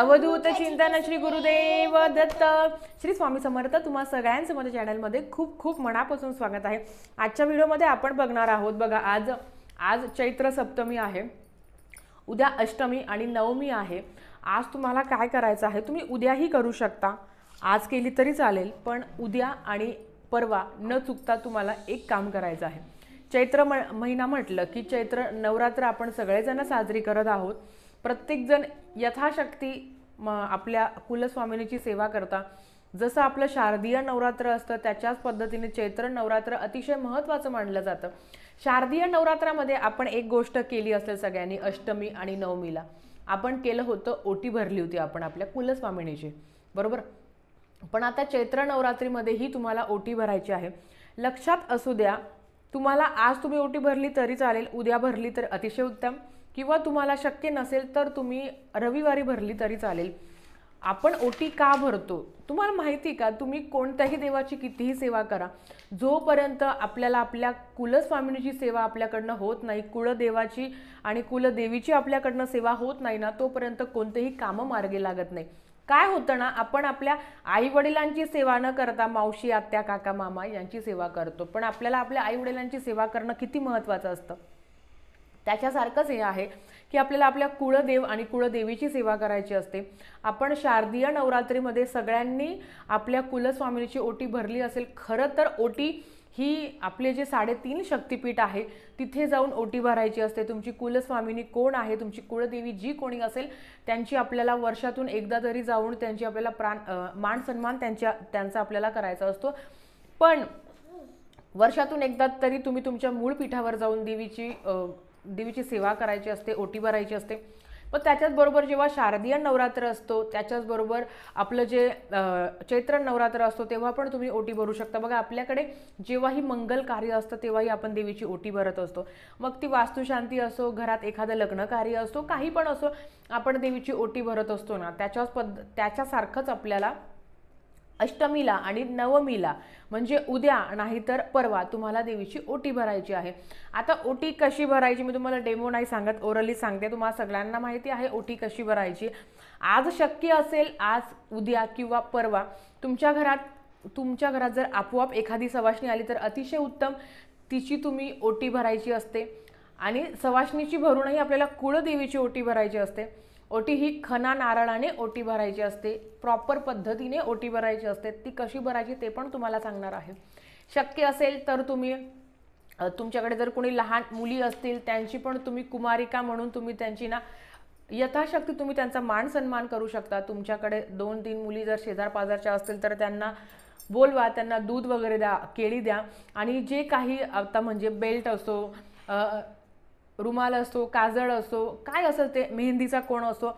अवधूत चिंतन श्री गुरुदेव दत्त श्री स्वामी समर्थ तुम्हा सगळ्यांचं माझ्या चॅनलमध्ये खूप खूप मनापासून स्वागत आहे आजच्या व्हिडिओमध्ये आपण बघणार आहोत बघा आज आज चैत्र सप्तमी आहे उद्या अष्टमी आणि नवमी आहे आज तुम्हाला काय करायचं आहे तुम्ही उद्याही करू शकता आज केली तरी चालेल पण उद्या आणि परवा न चुकता तुम्हाला एक काम करायचं आहे चैत्र म महिना म्हटलं की चैत्र नवरात्र आपण सगळेजण साजरी करत आहोत प्रत्येकजण यथाशक्ती म आपल्या कुलस्वामिनीची सेवा करता जसं आपलं शारदीय नवरात्र असतं त्याच्याच पद्धतीने चैत्र नवरात्र अतिशय महत्त्वाचं मानलं जातं शारदीय नवरात्रामध्ये आपण एक गोष्ट केली असेल सगळ्यांनी अष्टमी आणि नवमीला आपण केलं होतं ओटी भरली होती आपण आपल्या कुलस्वामिनीची बरोबर पण आता चैत्र नवरात्रीमध्येही तुम्हाला ओटी भरायची आहे लक्षात असू द्या तुम्हाला आज तुम्ही ओटी भरली तरी चालेल उद्या भरली तर अतिशय उत्तम किंवा तुम्हाला शक्य नसेल तर तुम्ही रविवारी भरली तरी चालेल आपण ओटी का भरतो तुम्हाला माहिती का तुम्ही कोणत्याही देवाची कितीही सेवा करा जोपर्यंत आपल्याला आपल्या कुलस्वामिनीची सेवा आपल्याकडनं होत नाही कुलदेवाची आणि कुलदेवीची आपल्याकडनं सेवा होत नाही ना तोपर्यंत कोणतेही कामं मार्गे लागत नाही काय होतं ना आपण आपल्या आई वडिलांची सेवा न करता मावशी आत्या काका मामा यांची सेवा करतो पण आपल्याला आपल्या आई वडिलांची सेवा करणं किती महत्त्वाचं असतं त्याच्यासारखंच हे आहे की आपल्याला आपल्या कुळदेव आणि कुळदेवीची सेवा करायची असते आपण शारदीय नवरात्रीमध्ये सगळ्यांनी आपल्या कुलस्वामिनीची ओटी भरली असेल खरं तर ओटी ही आपले जे साडेतीन शक्तिपीठ आहे तिथे जाऊन ओटी भरायची असते तुमची कुलस्वामिनी कोण आहे तुमची कुळदेवी जी कोणी असेल त्यांची आपल्याला वर्षातून एकदा तरी जाऊन त्यांची आपल्याला प्राण मान सन्मान त्यांच्या त्यांचा आपल्याला करायचा असतो पण वर्षातून एकदा तरी तुम्ही तुमच्या मूळ पीठावर जाऊन देवीची देवीची सेवा करायची असते ओटी भरायची असते मग त्याच्याचबरोबर जेव्हा शारदीय नवरात्र असतो त्याच्याचबरोबर आपलं जे चैत्र नवरात्र असतो तेव्हा पण तुम्ही ओटी भरू शकता बघा आपल्याकडे जेव्हाही मंगल कार्य असतं तेव्हाही आपण देवीची ओटी भरत असतो मग ती वास्तुशांती असो घरात एखादं लग्न कार्य असो काही पण असो आपण देवीची ओटी भरत असतो ना त्याच्याच पद्ध त्याच्यासारखंच आपल्याला अष्टमीला आणि नवमीला म्हणजे उद्या नाहीतर परवा तुम्हाला देवीची ओटी भरायची आहे आता ओटी कशी भरायची मी तुम्हाला डेमो नाही सांगत ओरली सांगते तुम्हाला सगळ्यांना माहिती आहे ओटी कशी भरायची आज शक्य असेल आज उद्या किंवा परवा तुमच्या घरात तुमच्या घरात जर आपोआप एखादी सवाशणी आली तर अतिशय उत्तम तिची तुम्ही ओटी भरायची असते आणि सवाशणीची भरूनही आपल्याला कुळदेवीची ओटी भरायची असते ओटी ही खना नारळाने ओटी भरायची असते प्रॉपर पद्धतीने ओटी भरायची असते ती कशी भरायची ते पण तुम्हाला सांगणार आहे शक्य असेल तर तुम्ही तुमच्याकडे जर कोणी लहान मुली असतील त्यांची पण तुम्ही कुमारिका म्हणून तुम्ही त्यांची ना यथाशक्ती तुम्ही त्यांचा मान सन्मान करू शकता तुमच्याकडे दोन तीन मुली जर शेजार पाजारच्या असतील तर त्यांना बोलवा त्यांना दूध वगैरे द्या केळी द्या आणि जे काही आता म्हणजे बेल्ट असो रुमाल असो काजळ असो काय असेल ते मेहंदीचा कोण असो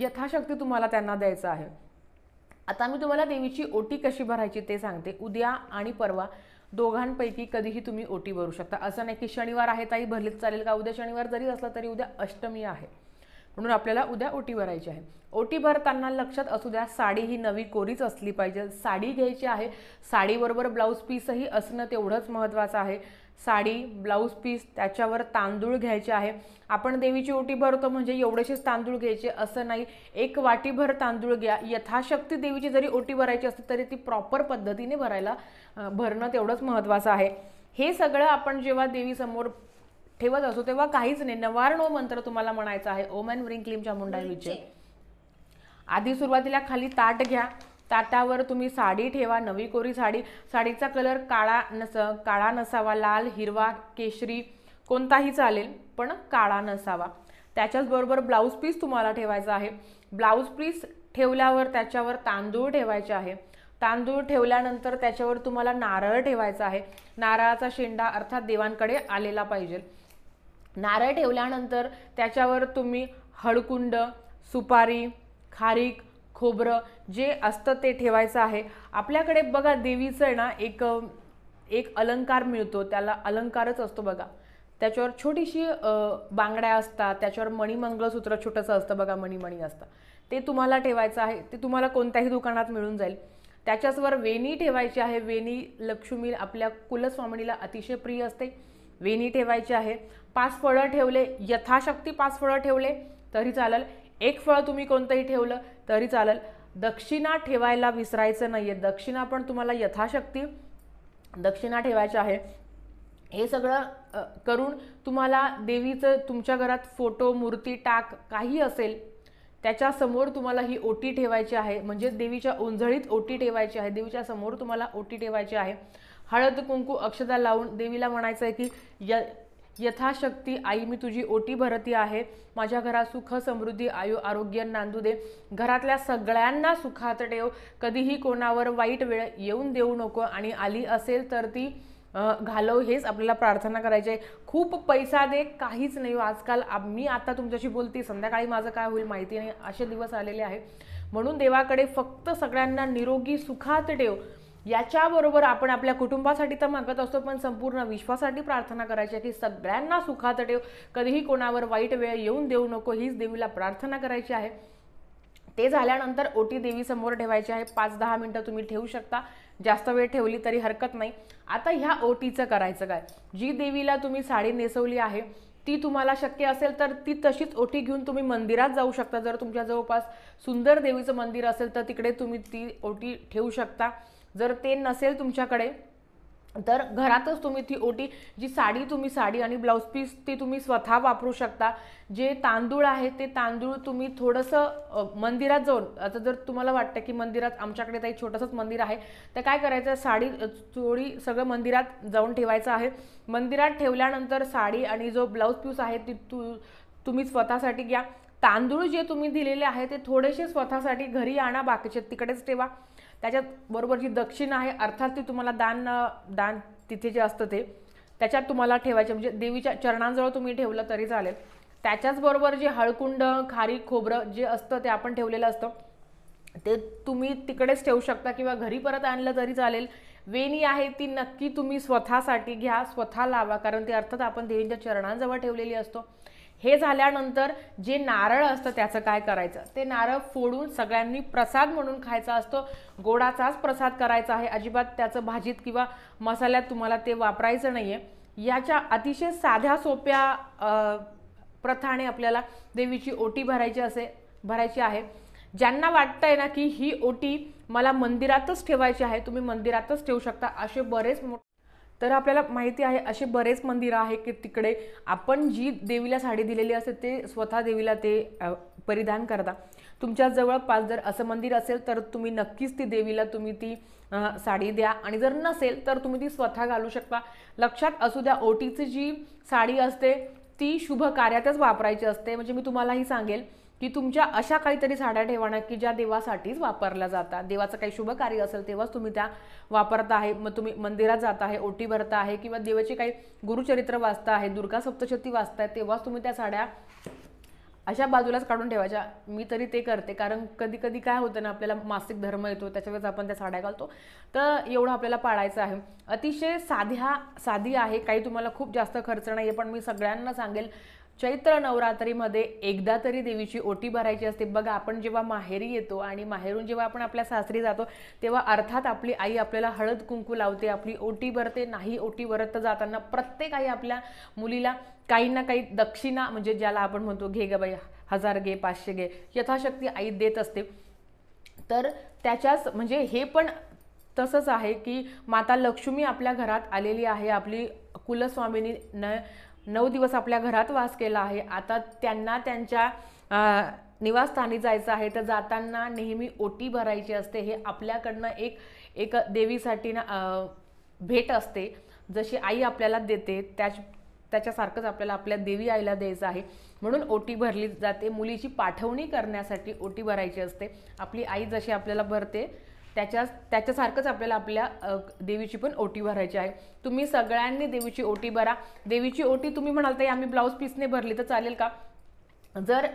यथाशक्ती तुम्हाला त्यांना द्यायचं आहे आता मी तुम्हाला देवीची ओटी कशी भरायची ते सांगते उद्या आणि परवा दोघांपैकी कधीही तुम्ही ओटी भरू शकता असं नाही की शनिवार आहे ताई भरलीच चालेल का उद्या शनिवार जरी असला तरी उद्या अष्टमी आहे म्हणून आपल्याला उद्या ओटी भरायची आहे ओटी भरताना लक्षात असू द्या साडी ही नवी कोरीच असली पाहिजे साडी घ्यायची आहे साडीबरोबर ब्लाऊज पीसही असणं तेवढंच महत्त्वाचं आहे साडी ब्लाऊज पीस त्याच्यावर तांदूळ घ्यायचे आहे आपण देवीची ओटी भरतो म्हणजे एवढेशेच तांदूळ घ्यायचे असं नाही एक वाटीभर तांदूळ घ्या यथाशक्ती देवीची जरी ओटी भरायची असते तरी ती प्रॉपर पद्धतीने भरायला भरणं तेवढंच महत्त्वाचं आहे हे सगळं आपण जेव्हा देवीसमोर ठेवत असो तेव्हा काहीच नाही नवारणो मंत्र तुम्हाला म्हणायचा आहे ओमॅन व्रिंग क्लीमच्या आधी सुरुवातीला खाली ताट घ्या ताटावर तुम्ही साडी ठेवा नवी कोरी साडी साडीचा कलर काळा नस काळा नसावा लाल हिरवा केशरी कोणताही चालेल पण काळा नसावा त्याच्याचबरोबर ब्लाऊज पीस तुम्हाला ठेवायचा आहे ब्लाऊज पीस ठेवल्यावर त्याच्यावर तांदूळ ठेवायचे आहे तांदूळ ठेवल्यानंतर त्याच्यावर तुम्हाला नारळ ठेवायचा आहे नारळाचा शेंडा अर्थात देवांकडे आलेला पाहिजे नारळ ठेवल्यानंतर त्याच्यावर तुम्ही हळकुंड सुपारी खारीक खोबरं जे असतं ते ठेवायचं आहे आपल्याकडे बघा देवीचं आहे ना एक एक अलंकार मिळतो त्याला अलंकारच असतो बघा त्याच्यावर छोटीशी बांगड्या असतात त्याच्यावर मणिमंगळसूत्र छोटंसं असतं बघा मणिमणी असतं ते तुम्हाला ठेवायचं आहे ते तुम्हाला कोणत्याही दुकानात मिळून जाईल त्याच्याचवर वेणी ठेवायची आहे वेणी लक्ष्मी आपल्या कुलस्वामिनीला अतिशय प्रिय असते वेणी ठेवायची आहे पाच फळं ठेवले यथाशक्ती पाच फळं ठेवले तरी चालेल एक फळ तुम्ही कोणतंही ठेवलं तरी चालेल दक्षिणा ठेवायला विसरायचं नाही आहे दक्षिणा पण तुम्हाला यथाशक्ती दक्षिणा ठेवायची आहे हे सगळं करून तुम्हाला देवीचं तुमच्या घरात फोटो मूर्ती टाक काही असेल त्याच्यासमोर तुम्हाला ही ओटी ठेवायची आहे म्हणजे देवीच्या ओंझळीत ओटी ठेवायची आहे देवीच्या समोर तुम्हाला ओटी ठेवायची आहे हळद कुंकू अक्षदा लावून देवीला म्हणायचं आहे की य यथाशक्ती आई मी तुझी ओटी भरती आहे माझ्या घरात सुख समृद्धी आयु आरोग्य नांदू दे घरातल्या सगळ्यांना सुखात ठेव कधीही कोणावर वाईट वेळ येऊन देऊ नको आणि आली असेल तर ती घालव हेच आपल्याला प्रार्थना करायची आहे खूप पैसा दे काहीच नाही आजकाल मी आता तुमच्याशी बोलते संध्याकाळी माझं काय होईल माहिती नाही असे दिवस आलेले आहे म्हणून देवाकडे फक्त सगळ्यांना निरोगी सुखात ठेव याच्याबरोबर आपण आपल्या कुटुंबासाठी तर मागत असतो पण संपूर्ण विश्वासाठी प्रार्थना करायची आहे की सगळ्यांना सुखात ठेव कधीही कोणावर वाईट वेळ येऊन देऊ नको हीच देवीला प्रार्थना करायची आहे ते झाल्यानंतर ओटी देवी समोर ठेवायची आहे पाच दहा मिनटं तुम्ही ठेवू शकता जास्त वेळ ठेवली तरी हरकत नाही आता ह्या ओटीचं करायचं काय जी देवीला तुम्ही साडी नेसवली आहे ती तुम्हाला शक्य असेल तर ती तशीच ओटी घेऊन तुम्ही मंदिरात जाऊ शकता जर तुमच्या जवळपास सुंदर देवीचं मंदिर असेल तर तिकडे तुम्ही ती ओटी ठेवू शकता जर ते नसेल तुमच्याकडे तर घरातच तुम्ही ती ओटी जी साडी तुम्ही साडी आणि ब्लाऊज पीस ती तुम्ही स्वतः वापरू शकता जे तांदूळ आहे ते तांदूळ तुम्ही थोडंसं मंदिरात जाऊन आता जर तुम्हाला वाटतं की मंदिरात आमच्याकडे काही छोटंसंच मंदिर आहे तर काय करायचं साडी चोळी सगळं मंदिरात जाऊन ठेवायचं आहे मंदिरात ठेवल्यानंतर साडी आणि जो ब्लाऊज पीस आहे ती तू तुम्ही स्वतःसाठी घ्या तांदूळ जे तुम्ही दिलेले आहे ते थोडेसे स्वतःसाठी घरी आणा बाकीचे तिकडेच ठेवा त्याच्यात बरोबर जी दक्षिणा आहे अर्थात ती तुम्हाला दान दान तिथे जे असतं ते त्याच्यात तुम्हाला ठेवायचे म्हणजे देवीच्या चरणांजवळ तुम्ही ठेवलं तरी चालेल त्याच्याचबरोबर जे हळकुंड खारी खोबरं जे असतं ते आपण ठेवलेलं असतं ते तुम्ही तिकडेच ठेवू शकता किंवा घरी परत आणलं तरी चालेल वेणी आहे ती नक्की तुम्ही स्वतःसाठी घ्या स्वतः लावा कारण ती अर्थात आपण देवींच्या चरणांजवळ ठेवलेली असतो हे झाल्यानंतर जे नारळ असतं त्याचं काय करायचं ते नारळ फोडून सगळ्यांनी प्रसाद म्हणून खायचा असतो गोडाचाच प्रसाद करायचा आहे अजिबात त्याचं भाजीत किंवा मसाल्यात तुम्हाला ते वापरायचं नाही आहे याच्या अतिशय साध्या सोप्या प्रथाने आपल्याला देवीची ओटी भरायची असे भरायची आहे ज्यांना वाटतंय ना की ही ओटी मला मंदिरातच ठेवायची आहे तुम्ही मंदिरातच ठेवू शकता असे बरेच मोठे तर आपल्याला माहिती आहे असे बरेच मंदिरं आहे की तिकडे आपण जी देवीला साडी दिलेली असते ते स्वतः देवीला ते परिधान करता तुमच्या पाच जर असं मंदिर असेल तर तुम्ही नक्कीच ती देवीला तुम्ही ती साडी द्या आणि जर नसेल तर तुम्ही ती स्वतः घालू शकता लक्षात असू द्या ओटीची जी साडी असते ती शुभ कार्यातच वापरायची असते म्हणजे मी तुम्हाला ही सांगेल की तुमच्या अशा काहीतरी साड्या ना की ज्या देवासाठीच वापरल्या जातात देवाचं काही शुभ कार्य असेल तेव्हाच तुम्ही त्या वापरत आहे मग तुम्ही मंदिरात जात आहे ओटी भरता आहे किंवा देवाचे काही गुरुचरित्र वाचता आहे दुर्गा सप्तशती आहे तेव्हाच तुम्ही त्या साड्या अशा बाजूलाच काढून ठेवायच्या मी तरी ते करते कारण कधी कधी काय होतं ना आपल्याला मासिक धर्म येतो त्याच्यावेळेस आपण त्या साड्या घालतो तर एवढं आपल्याला पाळायचं आहे अतिशय साध्या साधी आहे काही तुम्हाला खूप जास्त खर्च नाही आहे पण मी सगळ्यांना सांगेल चैत्र नवरात्रीमध्ये एकदा तरी देवीची ओटी भरायची असते बघा आपण जेव्हा माहेरी येतो आणि माहेरून जेव्हा आपण आपल्या सासरी जातो तेव्हा अर्थात आपली आई आपल्याला हळद कुंकू लावते आपली ओटी भरते नाही ओटी भरत जाताना प्रत्येक आई आपल्या मुलीला काही ना काही दक्षिणा म्हणजे ज्याला आपण म्हणतो घे ग बाई हजार घे पाचशे घे यथाशक्ती आई देत असते तर त्याच्याच म्हणजे हे पण तसंच आहे की माता लक्ष्मी आपल्या घरात आलेली आहे आपली कुलस्वामिनी न नऊ दिवस आपल्या घरात वास केला आहे आता त्यांना त्यांच्या निवासस्थानी जायचं आहे तर जाताना नेहमी ओटी भरायची असते हे आपल्याकडनं एक एक देवीसाठी ना भेट असते जशी आई आपल्याला देते त्याच त्याच्यासारखंच आपल्याला आपल्या देवी आईला द्यायचं आहे म्हणून ओटी भरली जाते मुलीची पाठवणी करण्यासाठी ओटी भरायची असते आपली आई जशी आपल्याला भरते त्याच्या त्याच्यासारखंच आपल्याला आपल्या देवीची पण ओटी भरायची आहे तुम्ही सगळ्यांनी देवीची ओटी भरा देवीची ओटी तुम्ही म्हणाल तर आम्ही ब्लाऊज पीसने भरली तर चालेल का जर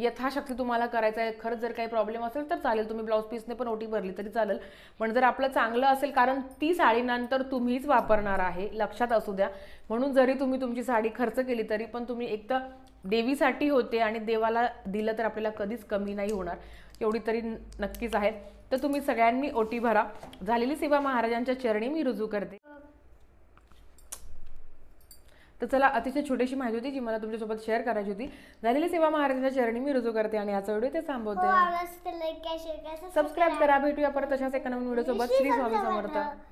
यथाशक्ती तुम्हाला करायचं आहे खरंच जर काही प्रॉब्लेम असेल तर चालेल तुम्ही ब्लाऊज पीसने पण ओटी भरली तरी चालेल पण जर आपलं चांगलं असेल कारण ती साडी नंतर तुम्हीच वापरणार आहे लक्षात असू द्या म्हणून जरी तुम्ही तुमची साडी खर्च केली तरी पण तुम्ही एक तर देवीसाठी होते आणि देवाला दिलं तर आपल्याला कधीच कमी नाही होणार एवढी तरी नक्कीच आहे तर तुम्ही सगळ्यांनी ओटी भरा झालेली सेवा महाराजांच्या चरणी मी रुजू करते तर चला अतिशय छोटीशी माहिती होती जी मला तुमच्यासोबत शेअर करायची होती झालेली सेवा महाराजांच्या चरणी मी रुजू करते आणि याचा व्हिडिओ ते थांबवते हो, सबस्क्राईब करा भेटूया परत तशाच एका नवीन व्हिडिओ सोबत श्री स्वामी समर्थ